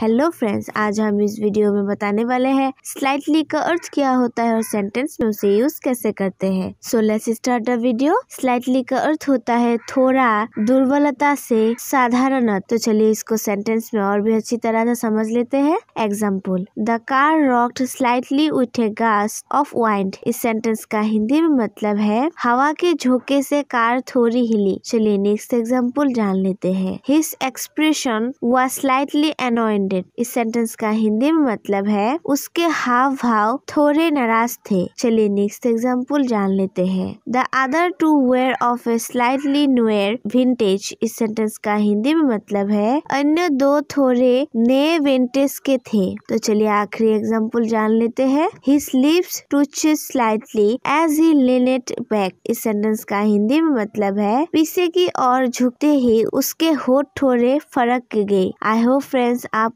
hello friends आज हम इस वीडियो में बताने वाले हैं स्लाइटली का अर्थ क्या होता है और सेंटेंस में उसे यूज कैसे करते हैं so let's start the video slightly का अर्थ होता है थोड़ा दुर्बलता से साधारण तो चलिए इसको सेंटेंस में और भी अच्छी तरह से समझ लेते हैं example the car rocked slightly with a गास ऑफ वाइंड इस सेंटेंस का हिंदी में मतलब है हवा के झोंके से कार थोड़ी हिली चलिए नेक्स्ट एग्जाम्पल जान लेते हैं his expression was slightly annoyed descended इस सेंटेंस का हिंदी में मतलब है उसके हाव भाव थोड़े नाराज थे चलिए नेक्स्ट एग्जाम्पल जान लेते हैं the other two were of a slightly newer vintage इस सेंटेंस का हिंदी में मतलब है अन्य दो थोड़े नए विंटेज के थे तो चलिए आखिरी एग्जाम्पल जान लेते हैं he slips touches slightly as he leaned back इस सेंटेंस का हिंदी में मतलब है पीछे की ओर झुकते ही उसके होठ थोड़े फरक गए आई होप फ्रेंड्स आप